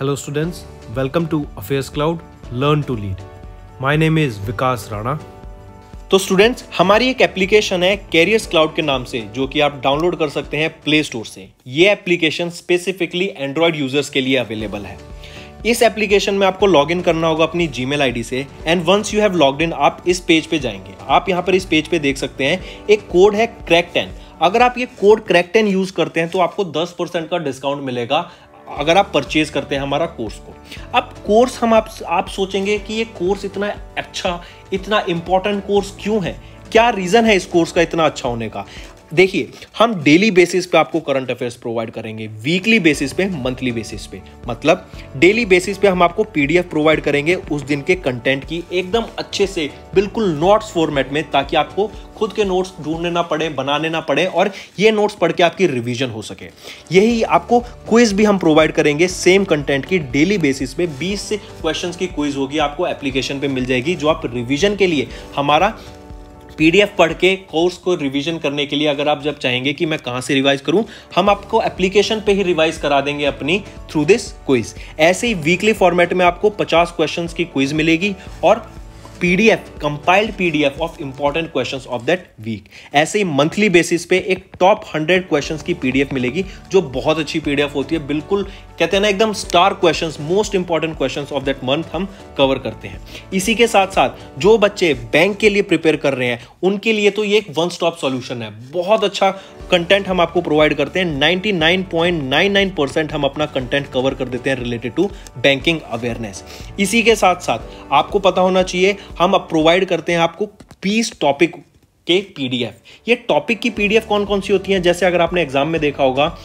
Hello students, welcome to Affairs Cloud Learn to Lead. My name is Vikas Rana. तो students हमारी एक application है carriers cloud के नाम से जो कि आप डाउनलोड कर सकते हैं प्ले स्टोर से ये एप्लीकेशन स्पेसिफिकली एंड्रॉयड यूजर्स के लिए अवेलेबल है इस एप्लीकेशन में आपको लॉग इन करना होगा अपनी जी मेल से and once you have log in आप इस पेज पे जाएंगे आप यहाँ पर इस पेज पे देख सकते हैं एक कोड है क्रैक टेन अगर आप ये कोड क्रैक टेन यूज करते हैं तो आपको 10 का डिस्काउंट मिलेगा अगर आप परचेज करते हैं हमारा कोर्स को अब कोर्स हम आप आप सोचेंगे कि ये कोर्स इतना अच्छा इतना इंपॉर्टेंट कोर्स क्यों है क्या रीज़न है इस कोर्स का इतना अच्छा होने का देखिए हम डेली बेसिस पे आपको करंट अफेयर्स प्रोवाइड करेंगे वीकली बेसिस पे मंथली बेसिस पे मतलब डेली बेसिस पे हम आपको पीडीएफ प्रोवाइड करेंगे उस दिन के कंटेंट की एकदम अच्छे से बिल्कुल नोट्स फॉर्मेट में ताकि आपको खुद के नोट्स ढूंढने ना पड़े बनाने ना पड़े और ये नोट्स पढ़ के आपकी रिविजन हो सके यही आपको क्विज भी हम प्रोवाइड करेंगे सेम कंटेंट की डेली बेसिस पे बीस से क्वेश्चन की क्विज होगी आपको एप्लीकेशन पर मिल जाएगी जो आप रिविजन के लिए हमारा पीडीएफ पढ़ के कोर्स को रिवीजन करने के लिए अगर आप जब चाहेंगे कि मैं कहाँ से रिवाइज करूँ हम आपको एप्लीकेशन पे ही रिवाइज करा देंगे अपनी थ्रू दिस क्विज ऐसे ही वीकली फॉर्मेट में आपको 50 क्वेश्चंस की क्विज मिलेगी और PDF compiled PDF of important questions of that week ऐसे ही मंथली बेसिस पे एक टॉप हंड्रेड क्वेश्चंस की पीडीएफ मिलेगी जो बहुत अच्छी पीडीएफ होती है बिल्कुल कहते हैं ना एकदम star questions most important questions of that month हम कवर करते हैं इसी के साथ साथ जो बच्चे बैंक के लिए प्रिपेयर कर रहे हैं उनके लिए तो ये एक वन स्टॉप सॉल्यूशन है बहुत अच्छा कंटेंट हम आपको प्रोवाइड करते हैं 99.99 परसेंट हम अपना कंटेंट कवर कर देते हैं रिलेटेड टू बैंकिंग अवेयरनेस इसी के साथ साथ आपको पता होना चाहिए हम प्रोवाइड करते हैं आपको पीस टॉपिक के पीडीएफ ये टॉपिक की पीडीएफ कौन कौन सी होती है जैसे अगर आपने एग्जाम में देखा होगा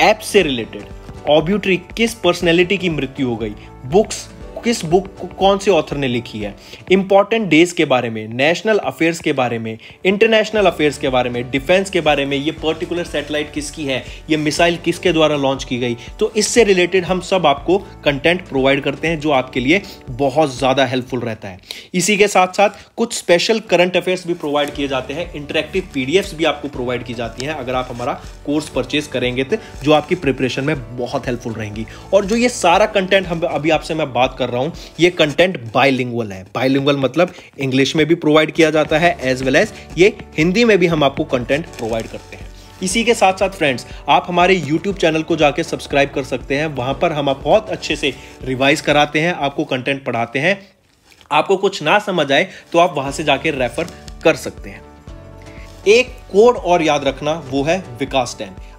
ऐप से रिलेटेड ऑब्यूट्री किस पर्सनैलिटी की मृत्यु हो गई बुक्स किस बुक कौन से ऑथर ने लिखी है इंपॉर्टेंट डेज के बारे में नेशनल अफेयर्स के बारे में इंटरनेशनल अफेयर्स के बारे में डिफेंस के बारे में ये पर्टिकुलर सेटेलाइट किसकी है ये मिसाइल किसके द्वारा लॉन्च की गई तो इससे रिलेटेड हम सब आपको कंटेंट प्रोवाइड करते हैं जो आपके लिए बहुत ज़्यादा हेल्पफुल रहता है इसी के साथ साथ कुछ स्पेशल करंट अफेयर्स भी प्रोवाइड किए जाते हैं इंटरेक्टिव पी भी आपको प्रोवाइड की जाती हैं अगर आप हमारा कोर्स परचेज करेंगे तो जो आपकी प्रिपरेशन में बहुत हेल्पफुल रहेंगी और जो ये सारा कंटेंट हम अभी आपसे मैं बात कर रहा हूं ये कंटेंट बाइलिंगुअल है बाइलिंगुअल मतलब इंग्लिश में भी प्रोवाइड किया जाता है एज वेल एज ये हिंदी में भी हम आपको कंटेंट प्रोवाइड करते हैं इसी के साथ साथ फ्रेंड्स आप हमारे YouTube चैनल को जाके सब्सक्राइब कर सकते हैं वहां पर हम आप बहुत अच्छे से रिवाइज कराते हैं आपको कंटेंट पढ़ाते हैं आपको कुछ ना समझ आए तो आप वहां से जाके रेफर कर सकते हैं एक कोड और याद रखना वो है विकास टैन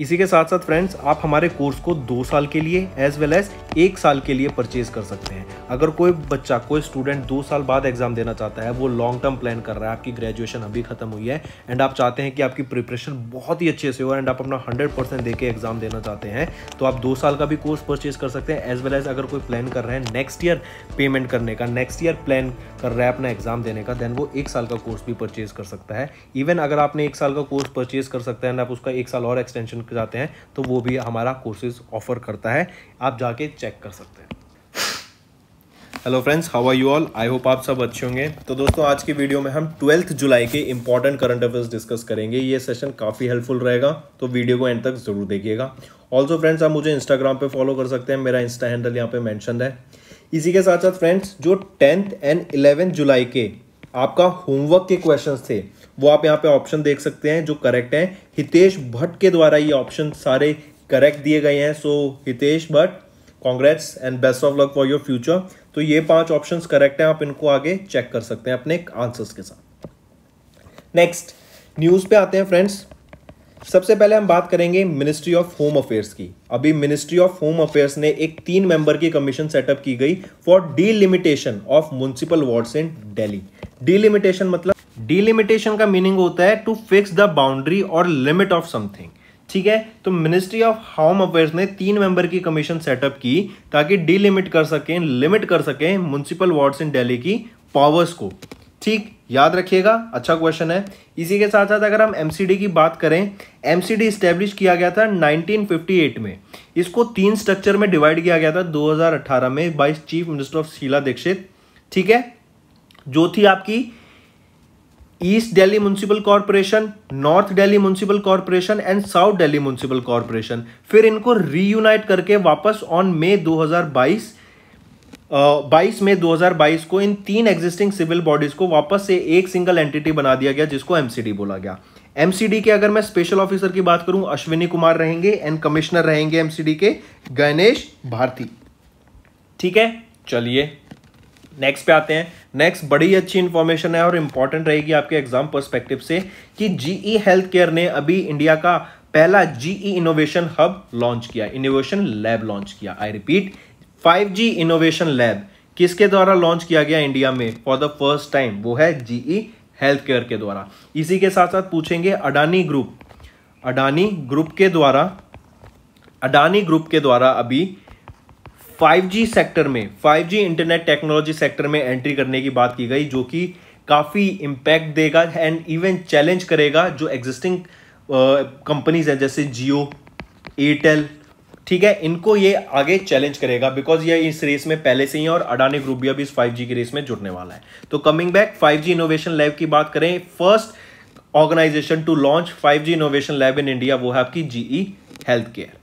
इसी के साथ साथ फ्रेंड्स आप हमारे कोर्स को दो साल के लिए एज वेल एज एक साल के लिए परचेज कर सकते हैं अगर कोई बच्चा कोई स्टूडेंट दो साल बाद एग्जाम देना चाहता है वो लॉन्ग टर्म प्लान कर रहा है आपकी ग्रेजुएशन अभी खत्म हुई है एंड आप चाहते हैं कि आपकी प्रिपरेशन बहुत ही अच्छे से हो एंड आप अपना हंड्रेड परसेंट दे के एग्जाम देना चाहते हैं तो आप दो साल का भी कोर्स परचेज कर सकते हैं एज वेल एज अगर कोई प्लान कर रहे हैं नेक्स्ट ईयर पेमेंट करने का नेक्स्ट ईयर प्लान कर रहा है अपना एग्जाम देने का देन वो एक साल का कोर्स भी परचेज कर सकता है इवन अगर आपने एक साल का कोर्स परचेज कर सकते हैं एंड आप उसका एक साल और एक्सटेंशन के जाते हैं तो वो भी हमारा कोर्सेज ऑफर करता है आप जाके चेक कर सकते हैं hello friends how are you all I hope आप सब अच्छे होंगे तो दोस्तों आज की वीडियो में हम ट्वेल्थ जुलाई के इंपॉर्टेंट करंट अफेयर्स डिस्कस करेंगे ये सेशन काफ़ी हेल्पफुल रहेगा तो वीडियो को एंड तक जरूर देखिएगा ऑल्सो फ्रेंड्स आप मुझे इंस्टाग्राम पे फॉलो कर सकते हैं मेरा इंस्टा हैंडल यहाँ पे मैंशन है इसी के साथ साथ फ्रेंड्स जो टेंथ एंड इलेवेंथ जुलाई के आपका होमवर्क के क्वेश्चन थे वो आप यहाँ पे ऑप्शन देख सकते हैं जो करेक्ट हैं हितेश भट्ट के द्वारा ये ऑप्शन सारे करेक्ट दिए गए हैं so Hitesh Bhatt congrats and best of luck for your future तो ये पांच ऑप्शंस करेक्ट हैं आप इनको आगे चेक कर सकते हैं अपने आंसर्स के साथ नेक्स्ट न्यूज़ पे आते हैं फ्रेंड्स सबसे पहले हम बात करेंगे मिनिस्ट्री ऑफ होम अफेयर्स की अभी मिनिस्ट्री ऑफ होम अफेयर्स ने एक तीन मेंबर की कमीशन सेटअप की गई for delimitation of municipal wards in Delhi delimitation मतलब डिलिमिटेशन का मीनिंग होता है टू फिक्स द बाउंड्री और लिमिट ऑफ समथिंग ठीक है तो मिनिस्ट्री ऑफ होम अफेयर्स ने तीन मेंबर की कमीशन सेटअप की ताकि डिलिमिट कर सकें लिमिट कर सकें म्यूनसिपल वार्ड्स इन दिल्ली की पावर्स को ठीक याद रखिएगा अच्छा क्वेश्चन है इसी के साथ साथ अगर हम एमसीडी की बात करें एमसीडी इस्टेब्लिश किया गया था 1958 में इसको तीन स्ट्रक्चर में डिवाइड किया गया था 2018 में by chief minister of Sheila Dikshit ठीक है जो थी आपकी east Delhi municipal corporation north Delhi municipal corporation and south Delhi municipal corporation फिर इनको रीयूनाइट करके वापस ऑन मे 2022 बाईस मई 2022 को इन तीन एग्जिस्टिंग सिविल बॉडीज को वापस से एक सिंगल एंटिटी बना दिया गया जिसको एमसीडी बोला गया एमसीडी के अगर मैं स्पेशल ऑफिसर की बात करूं अश्विनी कुमार रहेंगे एंड कमिश्नर रहेंगे एमसीडी के गणेश भारती ठीक है चलिए नेक्स्ट पे आते हैं नेक्स्ट बड़ी अच्छी इन्फॉर्मेशन है और इंपॉर्टेंट रहेगी आपके एग्जाम परस्पेक्टिव से कि जीई हेल्थ केयर ने अभी इंडिया का पहला जीई इनोवेशन हब लॉन्च किया इनोवेशन लैब लॉन्च किया I repeat 5G innovation lab किसके द्वारा लॉन्च किया गया इंडिया में फॉर द फर्स्ट टाइम वो है जीई हेल्थ केयर के द्वारा इसी के साथ साथ पूछेंगे अडानी ग्रुप अडानी ग्रुप के द्वारा अडानी ग्रुप के द्वारा अभी 5G सेक्टर में 5G इंटरनेट टेक्नोलॉजी सेक्टर में एंट्री करने की बात की गई जो कि काफ़ी इम्पैक्ट देगा एंड इवन चैलेंज करेगा जो एग्जिस्टिंग कंपनीज हैं जैसे जियो एयरटेल ठीक है इनको ये आगे चैलेंज करेगा बिकॉज ये इस रेस में पहले से ही और अडानी ग्रुप भी अभी इस 5G की रेस में जुड़ने वाला है तो coming back 5G innovation lab की बात करें first organisation to launch 5G innovation lab in India वो है आपकी GE health care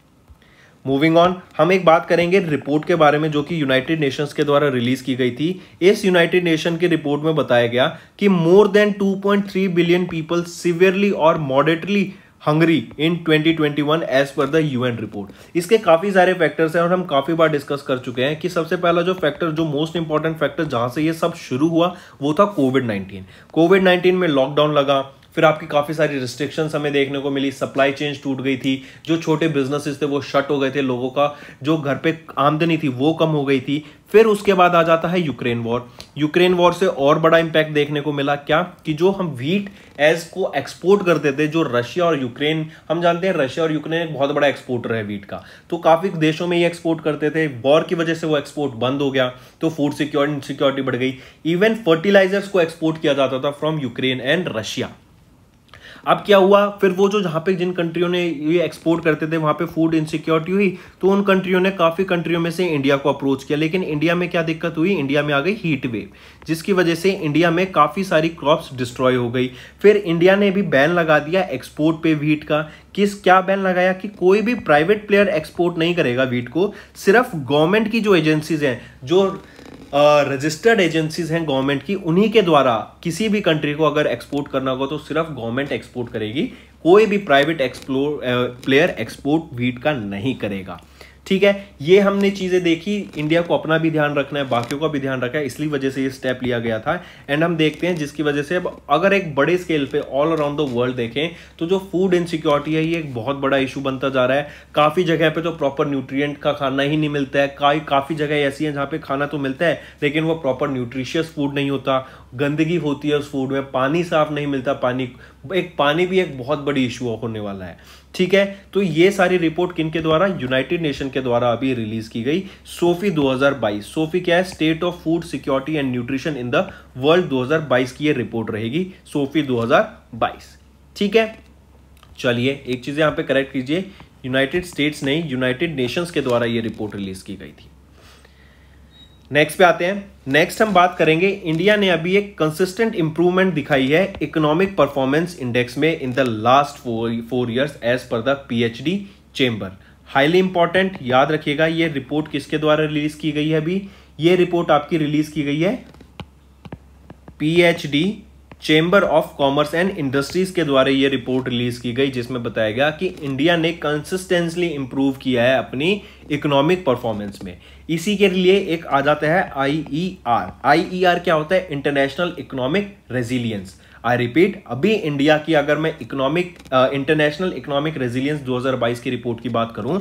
moving on हम एक बात करेंगे रिपोर्ट के बारे में जो कि यूनाइटेड नेशंस के द्वारा रिलीज की गई थी इस यूनाइटेड नेशन के रिपोर्ट में बताया गया कि more than 2.3 billion people severely और moderately hungry in 2021 as per the UN report इसके काफी सारे फैक्टर्स हैं और हम काफी बार डिस्कस कर चुके हैं कि सबसे पहला जो फैक्टर जो मोस्ट इंपॉर्टेंट फैक्टर जहां से ये सब शुरू हुआ वो था कोविड 19 कोविड 19 में लॉकडाउन लगा फिर आपकी काफ़ी सारी रिस्ट्रिक्शंस हमें देखने को मिली सप्लाई चेंज टूट गई थी जो छोटे बिजनेसेस थे वो शट हो गए थे लोगों का जो घर पे आमदनी थी वो कम हो गई थी फिर उसके बाद आ जाता है यूक्रेन वॉर यूक्रेन वॉर से और बड़ा इम्पैक्ट देखने को मिला क्या कि जो हम व्हीट एज को एक्सपोर्ट करते थे जो रशिया और यूक्रेन हम जानते हैं रशिया और यूक्रेन एक बहुत बड़ा एक्सपोर्टर है व्हीट का तो काफ़ी देशों में ये एक्सपोर्ट करते थे वॉर की वजह से वो एक्सपोर्ट बंद हो गया तो फूड सिक्योरिटी बढ़ गई इवन फर्टिलाइजर्स को एक्सपोर्ट किया जाता था फ्रॉम यूक्रेन एंड रशिया अब क्या हुआ फिर वो जो जहाँ पे जिन कंट्रियों ने ये एक्सपोर्ट करते थे वहाँ पे फूड इनसिक्योरिटी हुई तो उन कंट्रियों ने काफ़ी कंट्रियों में से इंडिया को अप्रोच किया लेकिन इंडिया में क्या दिक्कत हुई इंडिया में आ गई हीट वेव जिसकी वजह से इंडिया में काफ़ी सारी क्रॉप्स डिस्ट्रॉय हो गई फिर इंडिया ने भी बैन लगा दिया एक्सपोर्ट पे वीट का किस क्या बैन लगाया कि कोई भी प्राइवेट प्लेयर एक्सपोर्ट नहीं करेगा वीट को सिर्फ गवर्नमेंट की जो एजेंसीज हैं जो रजिस्टर्ड एजेंसीज हैं गवर्नमेंट की उन्हीं के द्वारा किसी भी कंट्री को अगर एक्सपोर्ट करना होगा तो सिर्फ गवर्नमेंट एक्सपोर्ट करेगी कोई भी private explore player export wheat का नहीं करेगा ठीक है ये हमने चीज़ें देखी इंडिया को अपना भी ध्यान रखना है बाकियों का भी ध्यान रखना है इसलिए वजह से ये स्टेप लिया गया था एंड हम देखते हैं जिसकी वजह से अब अगर एक बड़े स्केल पे ऑल अराउंड द वर्ल्ड देखें तो जो फूड इनसिक्योरिटी है ये एक बहुत बड़ा इशू बनता जा रहा है काफ़ी जगह पर तो प्रॉपर न्यूट्रियट का खाना ही नहीं मिलता है का, काफ़ी जगह ऐसी हैं जहाँ पे खाना तो मिलता है लेकिन वो प्रॉपर न्यूट्रिशियस फूड नहीं होता गंदगी होती है उस फूड में पानी साफ नहीं मिलता पानी एक पानी भी एक बहुत बड़ी इशू होने वाला है ठीक है तो ये सारी रिपोर्ट किन के द्वारा यूनाइटेड नेशन के द्वारा अभी रिलीज की गई सोफी 2022 सोफी क्या है state of food security and nutrition in the world 2022 की ये रिपोर्ट रहेगी सोफी 2022 ठीक है चलिए एक चीज यहां पे करेक्ट कीजिए यूनाइटेड स्टेट्स नहीं यूनाइटेड नेशंस के द्वारा ये रिपोर्ट रिलीज की गई थी नेक्स्ट पे आते हैं नेक्स्ट हम बात करेंगे इंडिया ने अभी एक कंसिस्टेंट इंप्रूवमेंट दिखाई है इकोनॉमिक परफॉर्मेंस इंडेक्स में in the last four four years as per the PHD chamber highly important याद रखिएगा ये रिपोर्ट किसके द्वारा रिलीज की गई है अभी ये रिपोर्ट आपकी रिलीज की गई है PHD chamber of commerce and industries के द्वारा ये रिपोर्ट रिलीज की गई जिसमें बताया गया कि इंडिया ने कंसिस्टेंसली इंप्रूव किया है अपनी इकोनॉमिक परफॉर्मेंस में इसी के लिए एक आ जाता है आईईआर आईईआर e e क्या होता है international economic resilience I repeat अभी इंडिया की अगर मैं इकोनॉमिक इंटरनेशनल इकोनॉमिक रेजिलियंस 2022 की रिपोर्ट की बात करूं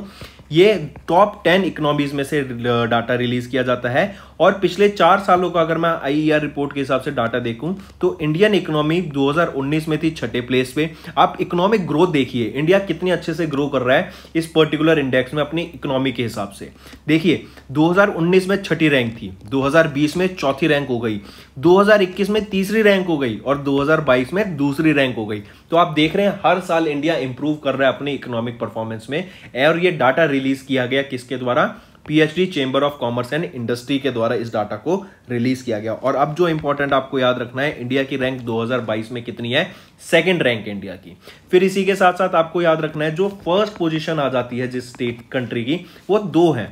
ये टॉप टेन इकोनॉमीज में से डाटा रिलीज किया जाता है और पिछले चार सालों का अगर मैं आई रिपोर्ट e के हिसाब से डाटा देखूं तो इंडियन इकोनॉमी 2019 में थी छठे प्लेस पे आप इकोनॉमिक ग्रोथ देखिए इंडिया कितने अच्छे से ग्रो कर रहा है इस पर्टिकुलर इंडेक्स में अपनी इकोनॉमी के हिसाब से देखिए 2019 में छठी रैंक थी 2020 में चौथी रैंक हो गई 2021 में तीसरी रैंक हो गई और 2022 में दूसरी रैंक हो गई तो आप देख रहे हैं हर साल इंडिया इंप्रूव कर रहा है अपनी इकोनॉमिक परफॉर्मेंस में और ये डाटा रिलीज किया गया किसके द्वारा PHD chamber of commerce and industry के द्वारा इस डाटा को रिलीज किया गया और अब जो इंपॉर्टेंट आपको याद रखना है इंडिया की रैंक 2022 में कितनी है सेकंड रैंक इंडिया की फिर इसी के साथ साथ आपको याद रखना है जो फर्स्ट पोजीशन आ जाती है जिस स्टेट कंट्री की वो दो है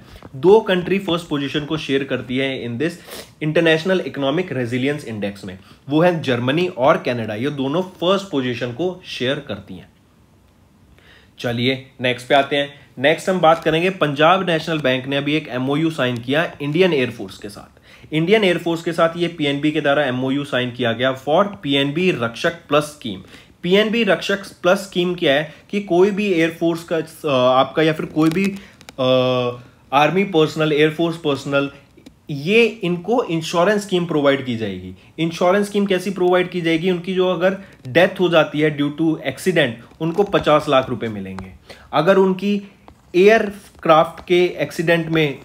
दो कंट्री फर्स्ट पोजिशन को शेयर करती है in this international economic resilience index में वो है जर्मनी और कैनेडा ये दोनों फर्स्ट पोजिशन को शेयर करती हैं चलिए नेक्स्ट पे आते हैं नेक्स्ट हम बात करेंगे पंजाब नेशनल बैंक ने अभी एक एमओयू साइन किया इंडियन एयरफोर्स के साथ इंडियन एयरफोर्स के साथ ये पीएनबी के द्वारा एमओयू साइन किया गया for PNB Rakshak plus scheme PNB Rakshak plus scheme क्या है कि कोई भी एयरफोर्स का आपका या फिर कोई भी आर्मी पर्सनल एयरफोर्स पर्सनल ये इनको इंश्योरेंस स्कीम प्रोवाइड की जाएगी इंश्योरेंस स्कीम कैसी प्रोवाइड की जाएगी उनकी जो अगर डेथ हो जाती है ड्यू टू एक्सीडेंट उनको पचास लाख रुपए मिलेंगे अगर उनकी एयरक्राफ्ट के एक्सीडेंट में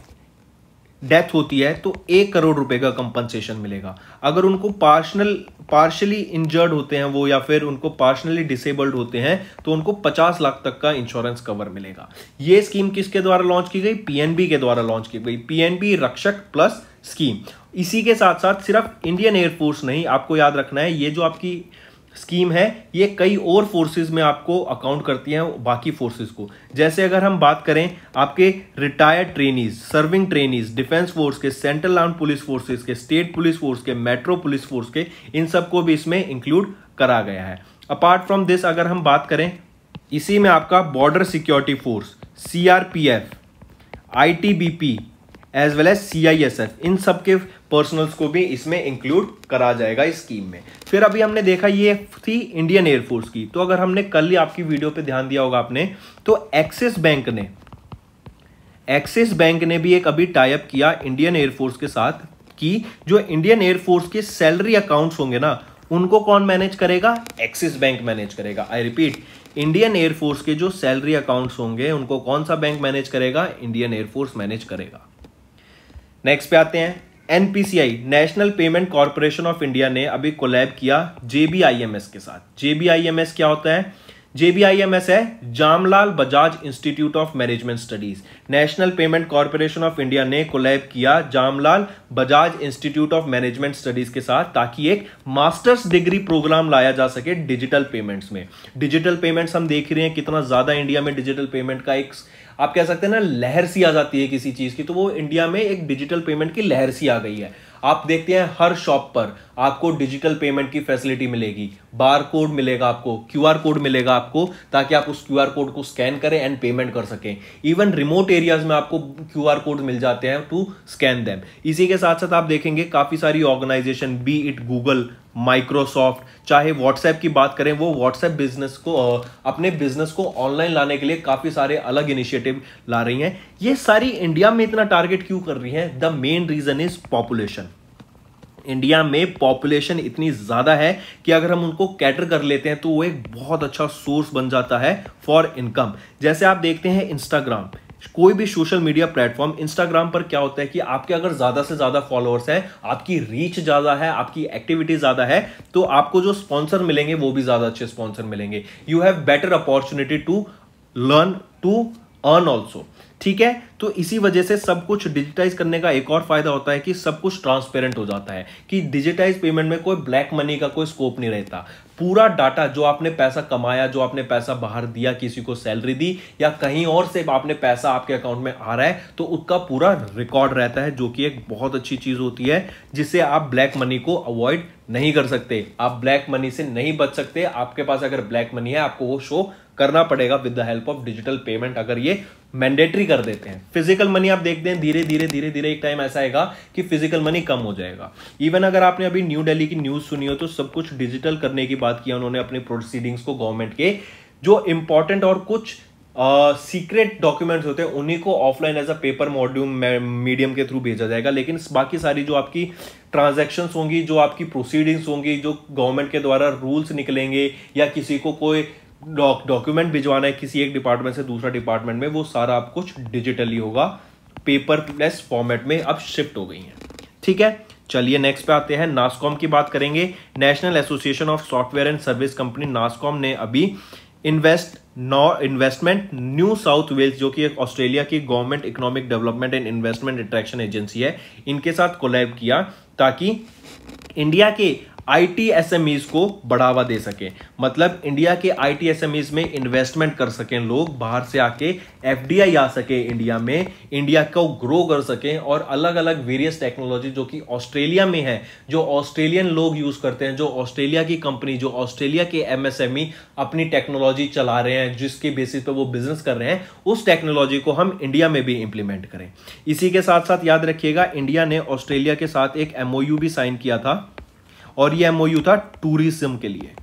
डेथ होती है तो एक करोड़ रुपए का कंपनसेशन मिलेगा अगर उनको पार्शनल पार्शली इंजर्ड होते हैं वो या फिर उनको पार्शनली डिसेबल्ड होते हैं तो उनको 50 लाख तक का इंश्योरेंस कवर मिलेगा ये स्कीम किसके द्वारा लॉन्च की गई पीएनबी के द्वारा लॉन्च की गई पीएनबी रक्षक प्लस स्कीम इसी के साथ साथ सिर्फ इंडियन एयरफोर्स नहीं आपको याद रखना है ये जो आपकी स्कीम है ये कई और फोर्सेस में आपको अकाउंट करती है बाकी फोर्सेस को जैसे अगर हम बात करें आपके retired trainees serving trainees defence force के सेंट्रल आर्म पुलिस फोर्सेस के स्टेट पुलिस फोर्स के मेट्रो पुलिस फोर्स के इन सबको भी इसमें इंक्लूड करा गया है अपार्ट फ्रॉम दिस अगर हम बात करें इसी में आपका border security force C R P F I T B P as well as C I S F इन सब के पर्सनल्स को भी इसमें इंक्लूड करा जाएगा इस स्कीम में फिर अभी हमने देखा ये थी इंडियन एयरफोर्स की तो अगर हमने कल ही आपकी वीडियो पे ध्यान दिया होगा आपने तो एक्सिस बैंक ने एक्सिस बैंक ने भी एक अभी टाइप किया इंडियन एयरफोर्स के साथ कि जो इंडियन एयरफोर्स के सैलरी अकाउंट्स होंगे ना उनको कौन मैनेज करेगा एक्सिस बैंक मैनेज करेगा आई रिपीट इंडियन एयरफोर्स के जो सैलरी अकाउंट्स होंगे उनको कौन सा बैंक मैनेज करेगा इंडियन एयरफोर्स मैनेज करेगा नेक्स्ट पे आते हैं आई national payment corporation of India ने अभी कोलैब किया एस के साथ एस क्या होता है जेबीआईएमएस है Jamnalal Bajaj institute of management studies national payment corporation of India ने कोलैब किया Jamnalal Bajaj institute of management studies के साथ ताकि एक मास्टर्स डिग्री प्रोग्राम लाया जा सके डिजिटल पेमेंट्स में डिजिटल पेमेंट्स हम देख रहे हैं कितना ज्यादा इंडिया में डिजिटल पेमेंट का एक आप कह सकते हैं ना लहर सी आ जाती है किसी चीज की तो वो इंडिया में एक डिजिटल पेमेंट की लहर सी आ गई है आप देखते हैं हर शॉप पर आपको डिजिटल पेमेंट की फैसिलिटी मिलेगी बार कोड मिलेगा आपको क्यूआर कोड मिलेगा आपको ताकि आप उस क्यूआर कोड को स्कैन करें एंड पेमेंट कर सकें इवन रिमोट एरियाज में आपको क्यूआर कोड मिल जाते हैं टू स्कैन दैम इसी के साथ साथ आप देखेंगे काफ़ी सारी organisation be it Google Microsoft चाहे व्हाट्सएप की बात करें वो व्हाट्सएप बिजनेस को अपने बिजनेस को ऑनलाइन लाने के लिए काफ़ी सारे अलग इनिशिएटिव ला रही हैं ये सारी इंडिया में इतना टारगेट क्यों कर रही हैं the main reason is population India में पॉपुलेशन इतनी ज़्यादा है कि अगर हम उनको कैटर कर लेते हैं तो वो एक बहुत अच्छा सोर्स बन जाता है फॉर इनकम जैसे आप देखते हैं इंस्टाग्राम कोई भी सोशल मीडिया प्लेटफॉर्म इंस्टाग्राम पर क्या होता है कि आपके अगर ज़्यादा से ज़्यादा फॉलोअर्स हैं आपकी रीच ज़्यादा है आपकी एक्टिविटी ज़्यादा है तो आपको जो स्पॉन्सर मिलेंगे वो भी ज़्यादा अच्छे स्पॉन्सर मिलेंगे you have better opportunity to learn to earn also ठीक है तो इसी वजह से सब कुछ डिजिटाइज करने का एक और फायदा होता है कि सब कुछ ट्रांसपेरेंट हो जाता है कि डिजिटाइज पेमेंट में कोई ब्लैक मनी का कोई स्कोप नहीं रहता पूरा डाटा जो आपने पैसा कमाया जो आपने पैसा बाहर दिया किसी को सैलरी दी या कहीं और से आपने पैसा आपके अकाउंट में आ रहा है तो उसका पूरा रिकॉर्ड रहता है जो कि एक बहुत अच्छी चीज होती है जिससे आप ब्लैक मनी को अवॉइड नहीं कर सकते आप ब्लैक मनी से नहीं बच सकते आपके पास अगर ब्लैक मनी है आपको वो शो करना पड़ेगा with the help of digital payment अगर ये मैंडेटरी कर देते हैं फिजिकल मनी आप देखते हैं धीरे धीरे धीरे धीरे एक टाइम ऐसा आएगा कि फिजिकल मनी कम हो जाएगा इवन अगर आपने अभी न्यू दिल्ली की न्यूज सुनी हो तो सब कुछ डिजिटल करने की बात किया उन्होंने अपने प्रोसीडिंग्स को गवर्नमेंट के जो इंपॉर्टेंट और कुछ सीक्रेट डॉक्यूमेंट्स होते हैं उन्हीं को ऑफलाइन एज अ पेपर मॉड्यूम मीडियम के थ्रू भेजा जाएगा लेकिन बाकी सारी जो आपकी ट्रांजैक्शंस होंगी जो आपकी प्रोसीडिंग्स होंगी जो गवर्नमेंट के द्वारा रूल्स निकलेंगे या किसी को कोई डॉक डॉक्यूमेंट भिजवाना है किसी एक डिपार्टमेंट से दूसरा डिपार्टमेंट में वो सारा आप कुछ डिजिटली होगा पेपर प्लस फॉर्मेट में अब शिफ्ट हो गई है ठीक है चलिए नेक्स्ट पे आते हैं नासकॉम की बात करेंगे national association of software and service company NASSCOM ने अभी इन्वेस्ट नॉ इन्वेस्टमेंट न्यू साउथ वेल्स जो कि ऑस्ट्रेलिया की government economic development and investment attraction agency है इनके साथ कोलैब किया ताकि इंडिया के आईटीएसएमईज को बढ़ावा दे सकें मतलब इंडिया के आईटीएसएमईज में इन्वेस्टमेंट कर सकें लोग बाहर से आके एफडीआई आ सके इंडिया में इंडिया को ग्रो कर सकें और अलग अलग वेरियस टेक्नोलॉजी जो कि ऑस्ट्रेलिया में है जो ऑस्ट्रेलियन लोग यूज करते हैं जो ऑस्ट्रेलिया की कंपनी जो ऑस्ट्रेलिया के एमएसएमई e अपनी टेक्नोलॉजी चला रहे हैं जिसके बेसिस पर वो बिजनेस कर रहे हैं उस टेक्नोलॉजी को हम इंडिया में भी इंप्लीमेंट करें इसी के साथ साथ याद रखिएगा इंडिया ने ऑस्ट्रेलिया के साथ एक एमओयू भी साइन किया था और ये एम था टूरिज्म के लिए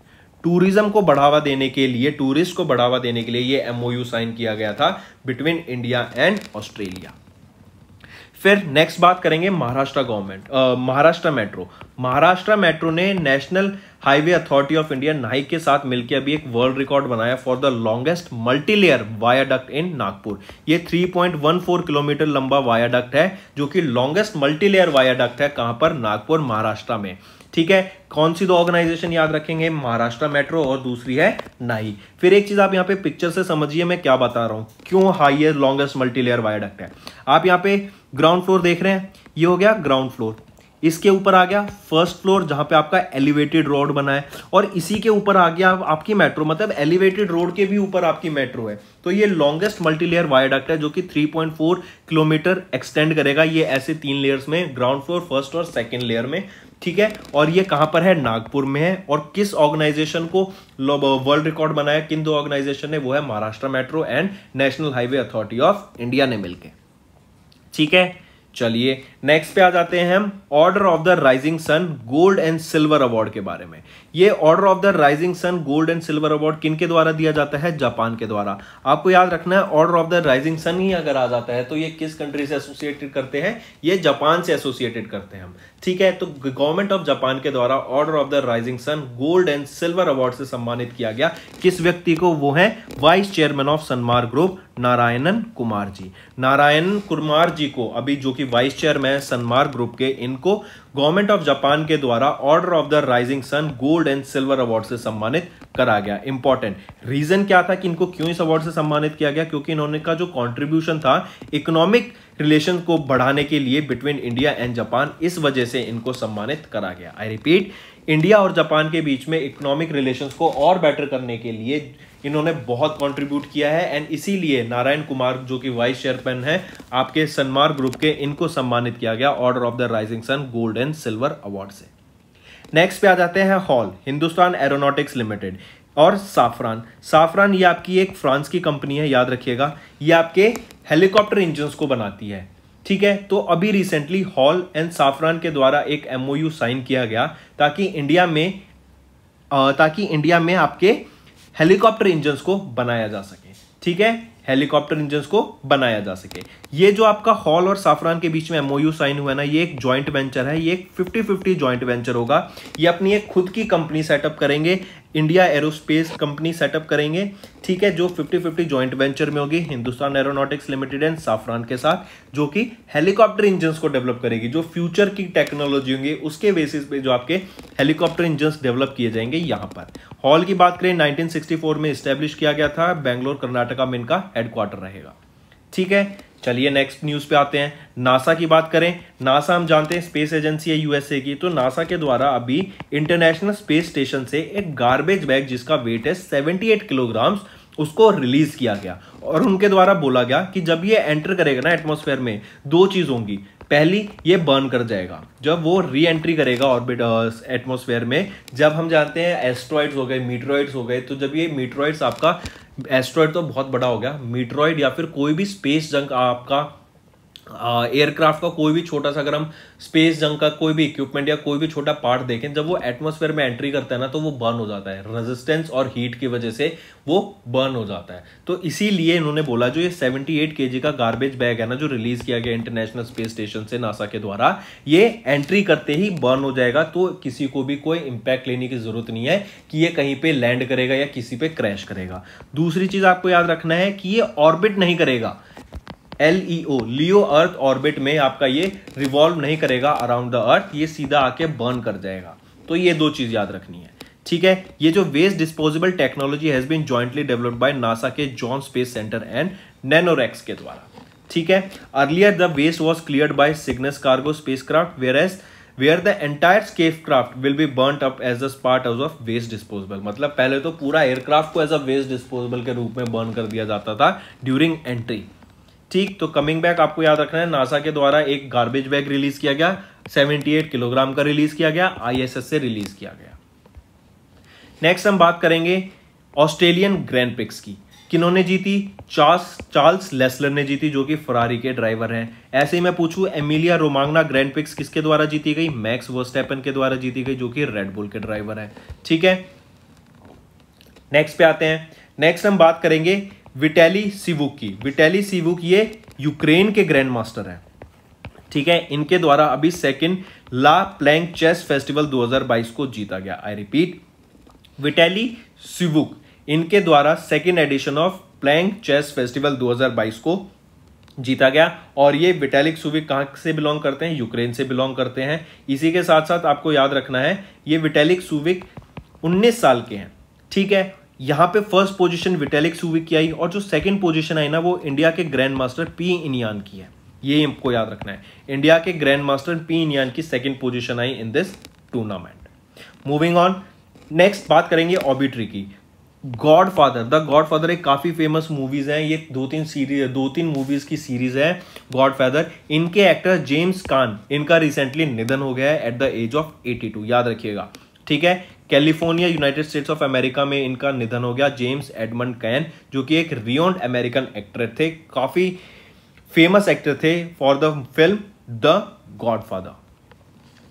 टूरिज्म को बढ़ावा देने के लिए टूरिस्ट को बढ़ावा देने के लिए ये एमओयू साइन किया गया था बिटवीन इंडिया एंड ऑस्ट्रेलिया फिर नेक्स्ट बात करेंगे Maharashtra government Maharashtra metro Maharashtra metro ने national highway authority of India NHAI के साथ मिलकर अभी एक वर्ल्ड रिकॉर्ड बनाया for the longest multilayer viaduct in Nagpur ये 3.14 किलोमीटर लंबा वायाडक्ट है जो कि लॉन्गेस्ट मल्टीलेयर वायाडक्ट है कहां पर नागपुर महाराष्ट्र में ठीक है कौन सी दो ऑर्गेनाइजेशन याद रखेंगे महाराष्ट्र मेट्रो और दूसरी है नाई फिर एक चीज आप यहाँ पे पिक्चर से समझिए मैं क्या बता रहा हूं क्यों हाइयर लॉन्गेस्ट मल्टीलेयर वायडक्ट है आप यहाँ पे ग्राउंड फ्लोर देख रहे हैं ये हो गया ग्राउंड फ्लोर इसके ऊपर आ गया फर्स्ट फ्लोर जहां पे आपका एलिवेटेड रोड बना है और इसी के ऊपर आ गया आपकी मेट्रो मतलब एलिवेटेड रोड के भी ऊपर आपकी मेट्रो है तो ये लॉन्गेस्ट मल्टीलेयर वायडक्ट है जो कि 3.4 किलोमीटर एक्सटेंड करेगा ये ऐसे तीन लेयर्स में ग्राउंड फ्लोर फर्स्ट और सेकंड लेयर में ठीक है और ये कहां पर है नागपुर में है और किस ऑर्गेनाइजेशन को वर्ल्ड रिकॉर्ड बनाया किन दो ऑर्गेनाइजेशन ने वो है Maharashtra metro and national highway authority of India ने मिलकर ठीक है चलिए नेक्स्ट पे आ जाते हैं हम order of the rising sun gold and silver award के बारे में ये order of the rising sun gold and silver award किन के द्वारा दिया जाता है जापान के द्वारा आपको याद रखना है order of the rising sun ही अगर आ जाता है तो ये किस कंट्री से एसोसिएटेड करते हैं ये जापान से एसोसिएटेड करते हैं हम ठीक है तो गवर्नमेंट ऑफ जापान के द्वारा order of the rising sun gold and silver award से सम्मानित किया गया किस व्यक्ति को वो है vice chairman of Sanmar group Narayanan Kumar ji Narayan Kumar ji को अभी जो कि वाइस चेयरमैन सनमार ग्रुप के इनको गवर्नमेंट ऑफ जापान के द्वारा order of the rising sun gold and silver award से सम्मानित करा गया इंपॉर्टेंट रीजन क्या था कि इनको क्यों इस अवार्ड से सम्मानित किया गया क्योंकि इन्होंने का जो कॉन्ट्रीब्यूशन था इकोनॉमिक रिलेशन को बढ़ाने के लिए बिटवीन इंडिया एंड जापान इस वजह से इनको सम्मानित करा गया आई रिपीट इंडिया और जापान के बीच में इकोनॉमिक रिलेशंस को और बेटर करने के लिए इन्होंने बहुत कंट्रीब्यूट किया है एंड इसीलिए नारायण कुमार जो कि वाइस चेयरमैन है आपके सनमार ग्रुप के इनको सम्मानित किया गया order of the rising sun gold and silver award से नेक्स्ट पे आ जाते हैं हॉल हिंदुस्तान एरोनॉटिक्स लिमिटेड और साफरान साफरान ये आपकी एक फ्रांस की कंपनी है याद रखिएगा ये आपके हेलीकॉप्टर इंजन्स को बनाती है ठीक है तो अभी रिसेंटली हॉल एंड साफरान के द्वारा एक एमओयू साइन किया गया ताकि इंडिया में ताकि इंडिया में आपके हेलीकॉप्टर इंजन को बनाया जा सके ठीक है हेलीकॉप्टर इंजन को बनाया जा सके ये जो आपका हॉल और साफरान के बीच में एमओयू साइन हुआ है ना ये एक ज्वाइंट वेंचर है ये एक 50-50 ज्वाइंट वेंचर होगा ये अपनी एक खुद की कंपनी सेटअप करेंगे इंडिया एरोस्पेस कंपनी सेटअप करेंगे ठीक है जो 50-50 जॉइंट वेंचर में होगी Hindustan aeronautics limited and Safran के साथ जो कि हेलीकॉप्टर इंजन को डेवलप करेगी जो फ्यूचर की टेक्नोलॉजी होंगी उसके बेसिस पे जो आपके हेलीकॉप्टर इंजन डेवलप किए जाएंगे यहां पर हॉल की बात करें 1964 में स्टेब्लिश किया गया था बैंगलोर कर्नाटका में इनका हेडक्वार्टर रहेगा ठीक है चलिए नेक्स्ट न्यूज़ पे आते हैं नासा की बात करें नासा हम जानते हैं स्पेस एजेंसी है यूएसए की तो नासा के द्वारा अभी इंटरनेशनल स्पेस स्टेशन से एक गार्बेज बैग जिसका वेट है 78 किलोग्राम्स उसको रिलीज किया गया और उनके द्वारा बोला गया कि जब ये एंटर करेगा ना एटमोसफेयर में दो चीज होंगी पहली ये बर्न कर जाएगा जब वो री एंट्री करेगा ऑर्बिट एटमोसफेयर में जब हम जानते हैं एस्ट्रॉइड्स हो गए मीट्रॉइड्स हो गए तो जब ये मीट्रॉइड्स आपका एस्ट्रॉइड तो बहुत बड़ा हो गया मीट्रॉइड या फिर कोई भी स्पेस जंक आपका एयरक्राफ्ट का कोई भी छोटा सा अगर हम स्पेस जंग का कोई भी इक्विपमेंट या कोई भी छोटा पार्ट देखें जब वो एटमोसफेयर में एंट्री करता है ना तो वो बर्न हो जाता है रेजिस्टेंस और हीट की वजह से वो बर्न हो जाता है तो इसीलिए इन्होंने बोला जो ये 78 केजी का गार्बेज बैग है ना जो रिलीज किया गया इंटरनेशनल स्पेस स्टेशन से नासा के द्वारा ये एंट्री करते ही बर्न हो जाएगा तो किसी को भी कोई इंपैक्ट लेने की जरूरत नहीं है कि ये कहीं पर लैंड करेगा या किसी पे क्रैश करेगा दूसरी चीज आपको याद रखना है कि ये ऑर्बिट नहीं करेगा एल ई ओ लियो अर्थ ऑर्बिट में आपका ये रिवॉल्व नहीं करेगा अराउंड द अर्थ ये सीधा आके बर्न कर जाएगा तो ये दो चीज़ याद रखनी है ठीक है ये जो waste disposable technology has been jointly developed by NASA के John space centre and Nanoracks के द्वारा ठीक है earlier the waste was clear by Cygnus cargo space craft where as where the entire स्केफ craft will be burn up as a part of waste disposable मतलब पहले तो पूरा aircraft को एज अ वेस्ट डिस्पोजेबल के रूप में burn कर दिया जाता था ड्यूरिंग एंट्री ठीक तो कमिंग बैक आपको याद रखना है नासा के द्वारा एक गार्बेज बैग रिलीज किया गया 78 किलोग्राम का रिलीज किया गया आईएसएस से रिलीज किया गया नेक्स्ट हम बात करेंगे ऑस्ट्रेलियन ग्रैंड पिक्स की किन्होंने जीती चार्ल्स चार्ल्स लेसलर ने जीती जो कि फरारी के ड्राइवर हैं ऐसे ही मैं पूछूं एमिलिया रोमांगना ग्रैंड पिक्स किसके द्वारा जीती गई मैक्स वर्स्टेपन के द्वारा जीती गई जो कि रेडबुल के ड्राइवर हैं ठीक है नेक्स्ट पे आते हैं नेक्स्ट हम बात करेंगे विटेली सिवुक की विटेली सिवुक ये यूक्रेन के ग्रैंड मास्टर हैं ठीक है इनके द्वारा अभी second La Plagne chess festival 2022 को जीता गया आई रिपीट विटेली सिवुक इनके द्वारा second edition of Plagne chess festival 2022 को जीता गया और ये विटेलिक सुविक कहाँ से बिलोंग करते हैं यूक्रेन से बिलोंग करते हैं इसी के साथ साथ आपको याद रखना है ये विटेलिक सुविक 19 साल के हैं ठीक है यहाँ पे फर्स्ट पोजीशन विटेलिक सूवी की आई और जो सेकंड पोजीशन आई ना वो इंडिया के ग्रैंड मास्टर पी इनियान की है ये आपको याद रखना है इंडिया के ग्रैंड मास्टर पी इनियान की सेकंड पोजीशन आई in this tournament moving on next बात करेंगे ऑबिट्री की god father the god father एक काफ़ी फेमस मूवीज़ हैं ये दो तीन सीरीज दो तीन मूवीज़ की सीरीज़ है गॉड फादर इनके एक्टर जेम्स कान इनका रिसेंटली निधन हो गया है एट द एज ऑफ 82 याद रखिएगा ठीक है California United States of America में इनका निधन हो गया जेम्स एडमंड कैन जो कि एक रियोन्ड अमेरिकन एक्टर थे काफ़ी फेमस एक्टर थे for the film the godfather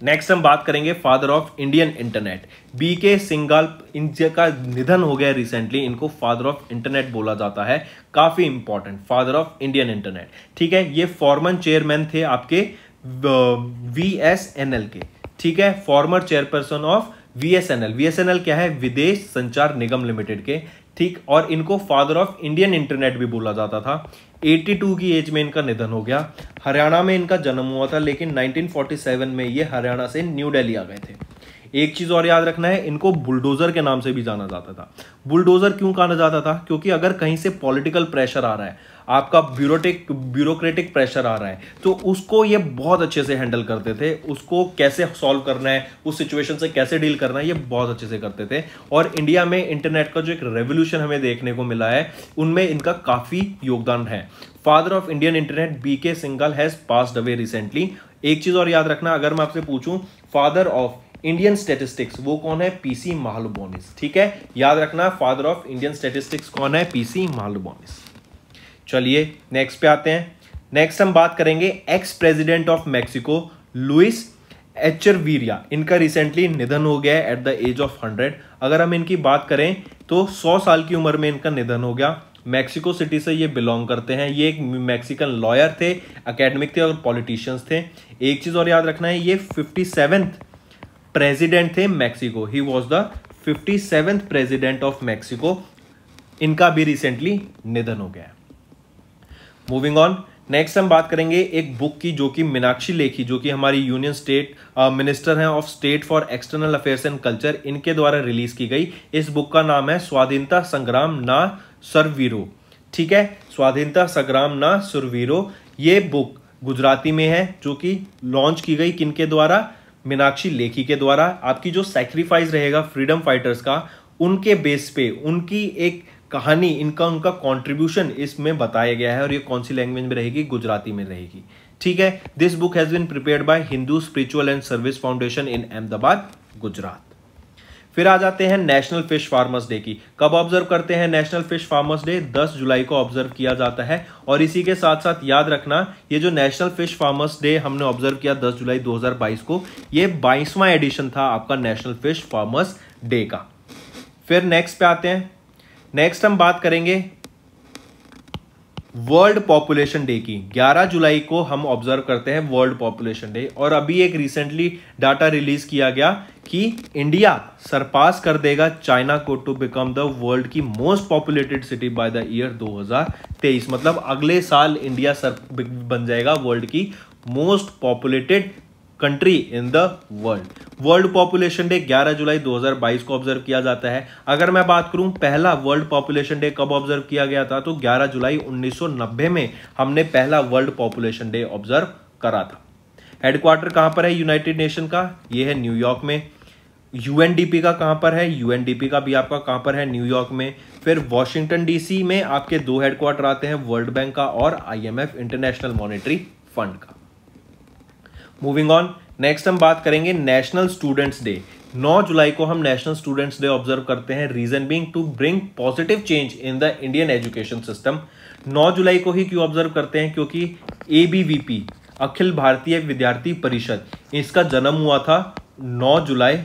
next हम बात करेंगे father of Indian internet B K Singhal इनका निधन हो गया रिसेंटली इनको फादर ऑफ इंटरनेट बोला जाता है काफ़ी important father of Indian internet ठीक है ये फॉर्मन चेयरमैन थे आपके V S N L K ठीक है former chairperson of VSNL VSNL क्या है विदेश संचार निगम लिमिटेड के ठीक और इनको फादर ऑफ इंडियन इंटरनेट भी बोला जाता था 82 की एज में इनका निधन हो गया हरियाणा में इनका जन्म हुआ था लेकिन 1947 में ये हरियाणा से न्यू दिल्ली आ गए थे एक चीज और याद रखना है इनको बुलडोजर के नाम से भी जाना जाता था बुलडोजर क्यों कहा जाता था क्योंकि अगर कहीं से पॉलिटिकल प्रेशर आ रहा है आपका ब्यूरोटिक ब्यूरोक्रेटिक प्रेशर आ रहा है तो उसको ये बहुत अच्छे से हैंडल करते थे उसको कैसे सॉल्व करना है उस सिचुएशन से कैसे डील करना है ये बहुत अच्छे से करते थे और इंडिया में इंटरनेट का जो एक रेवोल्यूशन हमें देखने को मिला है उनमें इनका काफ़ी योगदान है father of Indian internet B K Singhal has pass away recently एक चीज़ और याद रखना अगर मैं आपसे पूछूं फादर ऑफ इंडियन स्टेटिस्टिक्स वो कौन है पीसी महालुबोनिस ठीक है याद रखना फादर ऑफ इंडियन स्टेटिस्टिक्स कौन है पीसी महालुबोनिस चलिए नेक्स्ट पे आते हैं नेक्स्ट हम बात करेंगे ex president of Mexico Luis Echeverria इनका रिसेंटली निधन हो गया at the age of hundred अगर हम इनकी बात करें तो सौ साल की उम्र में इनका निधन हो गया मैक्सिको सिटी से ये बिलोंग करते हैं ये एक मैक्सिकन लॉयर थे अकेडमिक थे और पॉलिटिशियंस थे एक चीज़ और याद रखना है ये फिफ्टी सेवेंथ प्रेसिडेंट थे Mexico he was the fifty seventh president of Mexico इनका भी रिसेंटली निधन हो गया मूविंग ऑन नेक्स्ट हम बात करेंगे एक बुक की जो कि मीनाक्षी लेखी जो कि हमारी यूनियन स्टेट मिनिस्टर हैं of state for external affairs and culture इनके द्वारा रिलीज की गई इस बुक का नाम है स्वाधीनता संग्राम ना सरवीरो ठीक है स्वाधीनता संग्राम ना सुरवीरो ये बुक गुजराती में है जो कि लॉन्च की गई किन के द्वारा मीनाक्षी लेखी के द्वारा आपकी जो सेक्रीफाइस रहेगा फ्रीडम फाइटर्स का उनके बेस पे उनकी एक कहानी इनका उनका कॉन्ट्रीब्यूशन इसमें बताया गया है और ये कौन सी लैंग्वेज में रहेगी गुजराती में रहेगी ठीक है this book has been prepare by Hindu spiritual and service foundation in Ahmedabad Gujarat फिर आ जाते हैं नेशनल फिश फार्मर्स डे की कब ऑब्जर्व करते हैं नेशनल फिश फार्मर्स डे 10 जुलाई को ऑब्जर्व किया जाता है और इसी के साथ साथ याद रखना ये जो नेशनल फिश फार्मर्स डे हमने ऑब्जर्व किया 10 जुलाई 2022 को ये 22वां एडिशन था आपका नेशनल फिश फार्मर्स डे का फिर नेक्स्ट पे आते हैं नेक्स्ट हम बात करेंगे वर्ल्ड पॉपुलेशन डे की 11 जुलाई को हम ऑब्जर्व करते हैं वर्ल्ड पॉपुलेशन डे और अभी एक रिसेंटली डाटा रिलीज किया गया कि इंडिया सरपास कर देगा चाइना को टू बिकम द वर्ल्ड की most populated city by the year 2023 मतलब अगले साल इंडिया सर बन जाएगा वर्ल्ड की most populated country in the world world population day 11 जुलाई 2022 को ऑब्जर्व किया जाता है अगर मैं बात करूं पहला वर्ल्ड पॉपुलेशन डे कब ऑब्जर्व किया गया था तो 11 जुलाई 1990 में हमने पहला वर्ल्ड पॉपुलेशन डे ऑब्जर्व करा था हेडक्वार्टर कहां पर है यूनाइटेड नेशन का ये है न्यूयॉर्क में यूएनडीपी का कहां पर है यूएनडीपी का भी आपका कहां पर है न्यूयॉर्क में फिर वॉशिंगटन डीसी में आपके दो हेडक्वार्टर आते हैं वर्ल्ड बैंक का और आई इंटरनेशनल मॉनिटरी फंड का मूविंग ऑन नेक्स्ट हम बात करेंगे नेशनल स्टूडेंट्स डे 9 जुलाई को हम नेशनल स्टूडेंट्स डे ऑब्जर्व करते हैं reason being to bring positive change in the Indian education system 9 जुलाई को ही क्यों ऑब्जर्व करते हैं क्योंकि ए अखिल भारतीय विद्यार्थी परिषद इसका जन्म हुआ था 9 जुलाई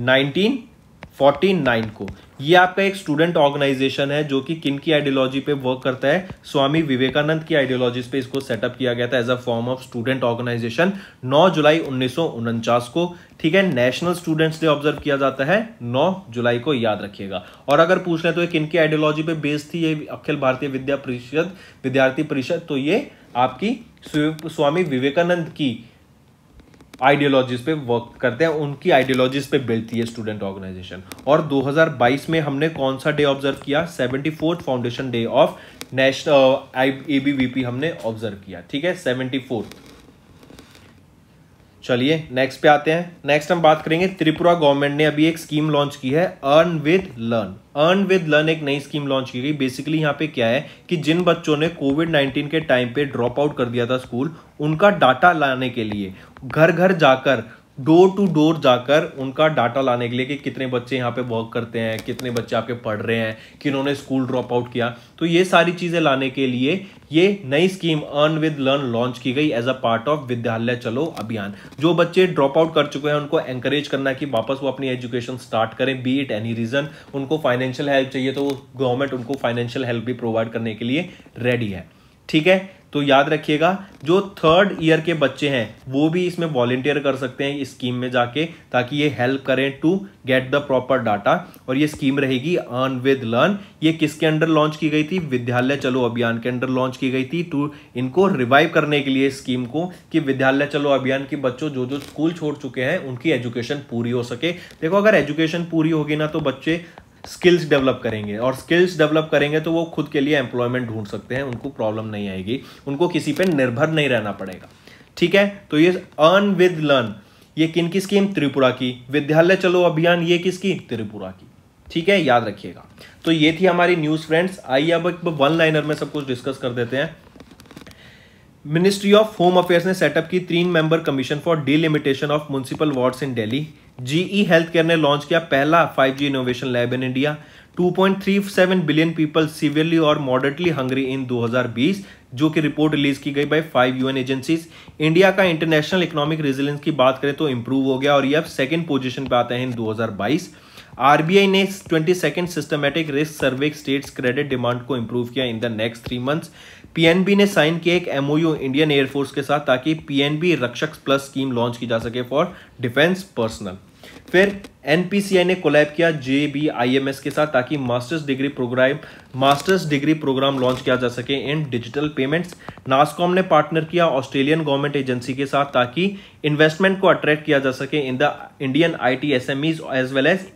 1949 को ये आपका एक स्टूडेंट ऑर्गेनाइजेशन है जो कि किन की आइडियोलॉजी पे वर्क करता है स्वामी विवेकानंद की आइडियोलॉजी पे इसको सेटअप किया गया था as a form of student organisation 9 जुलाई उन्नीस को ठीक है नेशनल स्टूडेंट्स डे ऑब्जर्व किया जाता है 9 जुलाई को याद रखिएगा और अगर पूछ लें तो ये किन की आइडियोलॉजी पे बेस्ड थी ये अखिल भारतीय विद्या परिषद विद्यार्थी परिषद तो ये आपकी स्वामी विवेकानंद की आइडियोलॉजीज पे वर्क करते हैं उनकी आइडियोलॉजीज पे बिल्ड है स्टूडेंट ऑर्गेनाइजेशन और 2022 में हमने कौन सा डे ऑब्जर्व किया seventy foundation day of national ए हमने ऑब्जर्व किया ठीक है सेवेंटी फोर्थ चलिए नेक्स्ट पे आते हैं नेक्स्ट हम बात करेंगे त्रिपुरा गवर्नमेंट ने अभी एक स्कीम लॉन्च की है earn with learn earn with learn एक नई स्कीम लॉन्च की गई बेसिकली यहाँ पे क्या है कि जिन बच्चों ने कोविड 19 के टाइम पे ड्रॉप आउट कर दिया था स्कूल उनका डाटा लाने के लिए घर घर जाकर डोर टू डोर जाकर उनका डाटा लाने के लिए कि कितने बच्चे यहाँ पे वर्क करते हैं कितने बच्चे आपके पढ़ रहे हैं कि उन्होंने स्कूल ड्रॉप आउट किया तो ये सारी चीज़ें लाने के लिए ये नई scheme earn with learn launch की गई एज अ पार्ट ऑफ विद्यालय चलो अभियान जो बच्चे ड्रॉप आउट कर चुके हैं उनको एंकरेज करना है कि वापस वो अपनी एजुकेशन स्टार्ट करें बी इट एनी रीज़न उनको फाइनेंशियल हेल्प चाहिए तो गवर्नमेंट उनको फाइनेंशियल हेल्प भी प्रोवाइड करने के लिए रेडी है ठीक है तो याद रखिएगा जो थर्ड ईयर के बच्चे हैं वो भी इसमें वॉलेंटियर कर सकते हैं इस स्कीम में जाके ताकि ये हेल्प करें to get the proper data और ये स्कीम रहेगी अर्न विद लर्न ये किसके अंडर लॉन्च की गई थी विद्यालय चलो अभियान के अंडर लॉन्च की गई थी टू इनको रिवाइव करने के लिए स्कीम को कि विद्यालय चलो अभियान के बच्चों जो जो स्कूल छोड़ चुके हैं उनकी एजुकेशन पूरी हो सके देखो अगर एजुकेशन पूरी होगी ना तो बच्चे स्किल्स डेवलप करेंगे और स्किल्स डेवलप करेंगे तो वो खुद के लिए एम्प्लॉयमेंट ढूंढ सकते हैं उनको प्रॉब्लम नहीं आएगी उनको किसी पर निर्भर नहीं रहना पड़ेगा ठीक है तो ये अर्न विद लर्न ये किन की स्कीम त्रिपुरा की विद्यालय चलो अभियान ये किसकी त्रिपुरा की ठीक है याद रखिएगा तो ये थी हमारी न्यूज़ फ्रेंड्स आइए अब वन लाइनर में सब कुछ डिस्कस कर देते हैं मिनिस्ट्री ऑफ होम अफेयर्स ने सेटअप की तीन member commission for delimitation of municipal wards in Delhi GE health care ने लॉन्च किया पहला 5G innovation lab in India 2.37 billion people severely और मॉडरेटली हंगरी इन 2020 जो कि रिपोर्ट रिलीज की गई by five UN agencies India का इंटरनेशनल इकोनॉमिक रिजिलेंस की बात करें तो इंप्रूव हो गया और ये अब सेकेंड पोजिशन पे आते हैं इन 2022 आरबीआई ने twenty second systematic risk survey states credit demand को इंप्रूव किया in the next three months PNB ने साइन किया एक एमओयू इंडियन एयरफोर्स के साथ ताकि PNB Rakshak plus scheme launch की जा सके फॉर डिफेंस पर्सनल फिर एनपीसीआई ने कोलैब किया जेबीआईएमएस के साथ ताकि masters degree programme masters degree programme launch किया जा सके इन डिजिटल पेमेंट्स नासकॉम ने पार्टनर किया ऑस्ट्रेलियन गवर्नमेंट एजेंसी के साथ ताकि इन्वेस्टमेंट को अट्रैक्ट किया जा सके in the Indian I T S M as well as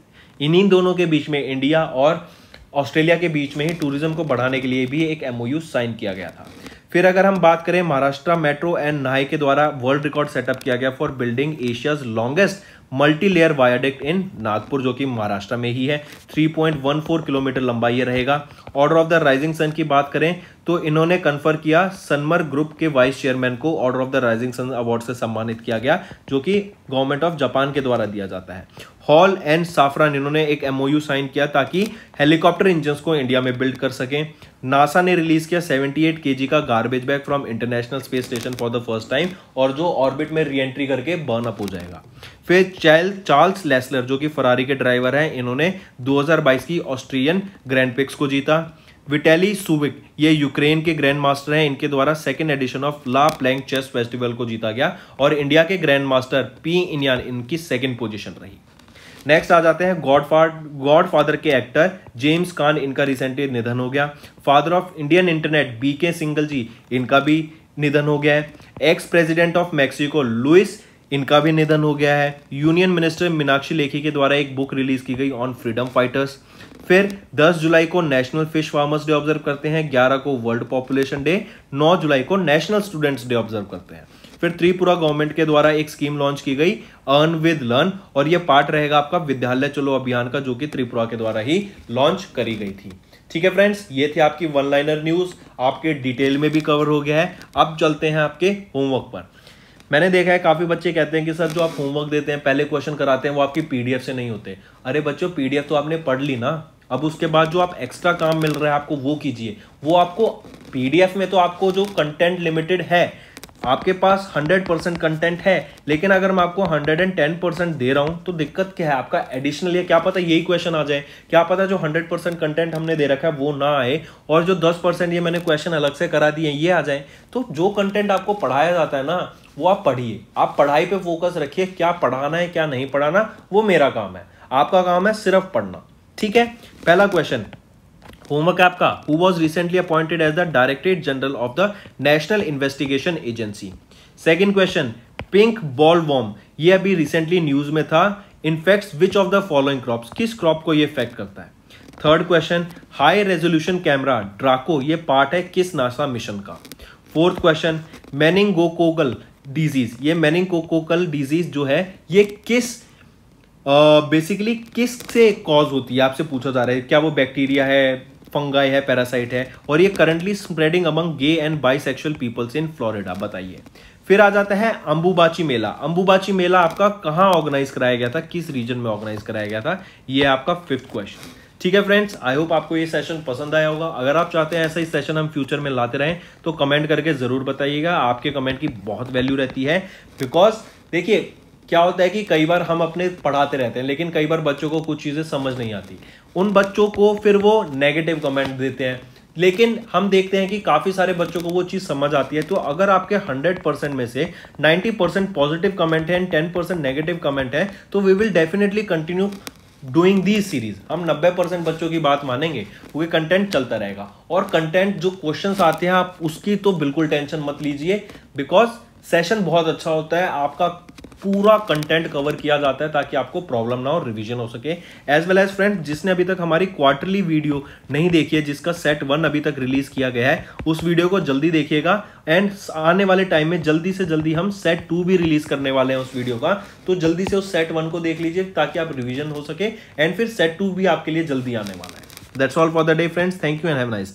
इन्हीं दोनों के बीच में इंडिया और ऑस्ट्रेलिया के बीच में ही टूरिज्म को बढ़ाने के लिए भी एक एमओयू साइन किया गया था फिर अगर हम बात करें महाराष्ट्र मेट्रो एंड नाई के द्वारा वर्ल्ड रिकॉर्ड सेटअप किया गया for building Asia's longest multi layer viaduct in Nagpur जो कि महाराष्ट्र में ही है 3.14 किलोमीटर लंबा ये रहेगा Order of the rising Sun की बात करें तो इन्होंने कन्फर किया सनमर ग्रुप के वाइस चेयरमैन को Order of the rising Sun award से सम्मानित किया गया जो कि गवर्नमेंट ऑफ जापान के द्वारा दिया जाता है हॉल एंड साफरान इन्होंने एक एमओयू साइन किया ताकि हेलीकॉप्टर इंजन को इंडिया में बिल्ड कर सकें नासा ने रिलीज किया 78 केजी का garbage bag from International space Station for the first time और जो ऑर्बिट में री एंट्री करके बर्न अप हो जाएगा फिर चाइल चार्ल्स लेसलर जो कि फरारी के ड्राइवर हैं इन्होंने 2022 की ऑस्ट्रियन ग्रैंड पिक्स को जीता विटेली सुविक ये यूक्रेन के ग्रैंड मास्टर हैं इनके द्वारा second edition of La Plagne chess festival को जीता गया और इंडिया के ग्रैंड मास्टर पी इनियान इनकी सेकेंड पोजिशन रही नेक्स्ट आ जाते हैं गॉड फादर के एक्टर जेम्स कान इनका रिसेंटली निधन हो गया father of Indian internet B K Singhal ji इनका भी निधन हो गया है ex president of Mexico Luis इनका भी निधन हो गया है यूनियन मिनिस्टर मीनाक्षी लेखी के द्वारा एक बुक रिलीज की गई ऑन फ्रीडम फाइटर्स फिर 10 जुलाई को national fish farmers day observe करते हैं 11 को वर्ल्ड पॉपुलेशन डे 9 जुलाई को नेशनल स्टूडेंट्स डे ऑब्जर्व करते हैं फिर त्रिपुरा गवर्नमेंट के द्वारा एक स्कीम लॉन्च की गई अर्न विद लर्न और यह पार्ट रहेगा आपका विद्यालय चलो अभियान का जो कि त्रिपुरा के द्वारा ही लॉन्च करी गई थी ठीक है फ्रेंड्स ये थी आपकी वन लाइनर न्यूज आपके डिटेल में भी कवर हो गया है अब चलते हैं आपके होमवर्क पर मैंने देखा है काफ़ी बच्चे कहते हैं कि सर जो आप होमवर्क देते हैं पहले क्वेश्चन कराते हैं वो आपकी पीडीएफ से नहीं होते अरे बच्चों पीडीएफ तो आपने पढ़ ली ना अब उसके बाद जो आप एक्स्ट्रा काम मिल रहा है आपको वो कीजिए वो आपको पीडीएफ में तो आपको जो कंटेंट लिमिटेड है आपके पास 100 परसेंट कंटेंट है लेकिन अगर मैं आपको 110 परसेंट दे रहा हूं तो दिक्कत क्या है आपका एडिशनल या क्या पता यही क्वेश्चन आ जाए क्या पता जो 100 परसेंट कंटेंट हमने दे रखा है वो ना आए और जो 10 परसेंट ये मैंने क्वेश्चन अलग से करा दिए ये आ जाए तो जो कंटेंट आपको पढ़ाया जाता है ना वो आप पढ़िए आप पढ़ाई पर फोकस रखिए क्या पढ़ाना है क्या नहीं पढ़ाना वो मेरा काम है आपका काम है सिर्फ पढ़ना ठीक है पहला क्वेश्चन होमवर्क आपका who was recently appointed as the directorate general of the national investigation agency second question pink ball worm यह अभी रिसेंटली न्यूज में था in fact which of the following crop किस क्रॉप को यह इफेक्ट करता है third question high resolution camera Draco ये पार्ट है किस नासा मिशन का फोर्थ क्वेश्चन मैनिंगोकोकल डिजीज ये मैनिंगोकोकल डिजीज जो है ये किस बेसिकली uh, किस से कॉज होती है आपसे पूछा जा रहा है क्या वो बैक्टीरिया है फंगाई है पैरासाइट है और ये currently spreading among gay and bisexual peoples in Florida बताइए फिर आ जाता है अंबुबाची मेला अंबुबाची मेला आपका कहाँ ऑर्गेनाइज कराया गया था किस रीजन में ऑर्गेनाइज कराया गया था ये आपका फिफ्थ क्वेश्चन ठीक है फ्रेंड्स आई होप आपको ये सेशन पसंद आया होगा अगर आप चाहते हैं ऐसा ही सेशन हम फ्यूचर में लाते रहें तो कमेंट करके ज़रूर बताइएगा आपके कमेंट की बहुत वैल्यू रहती है बिकॉज देखिए क्या होता है कि कई बार हम अपने पढ़ाते रहते हैं लेकिन कई बार बच्चों को कुछ चीज़ें समझ नहीं आती उन बच्चों को फिर वो नेगेटिव कमेंट देते हैं लेकिन हम देखते हैं कि काफ़ी सारे बच्चों को वो चीज़ समझ आती है तो अगर आपके 100 परसेंट में से 90 परसेंट पॉजिटिव कमेंट है एंड 10 परसेंट नेगेटिव कमेंट है तो we will definitely continue doing the series हम 90 परसेंट बच्चों की बात मानेंगे वो कंटेंट चलता रहेगा और कंटेंट जो क्वेश्चन आते हैं आप उसकी तो बिल्कुल टेंशन मत लीजिए बिकॉज सेशन बहुत अच्छा होता है आपका पूरा कंटेंट कवर किया जाता है ताकि आपको प्रॉब्लम ना हो रिवीजन हो सके एज वेल एज फ्रेंड जिसने अभी तक हमारी क्वार्टरली वीडियो नहीं देखी है जिसका सेट वन अभी तक रिलीज किया गया है उस वीडियो को जल्दी देखिएगा एंड आने वाले टाइम में जल्दी से जल्दी हम सेट टू भी रिलीज करने वाले हैं उस वीडियो का तो जल्दी से उस सेट वन को देख लीजिए ताकि आप रिविजन हो सके एंड फिर सेट टू भी आपके लिए जल्दी आने वाला है that's all for the day friends thank you and have nice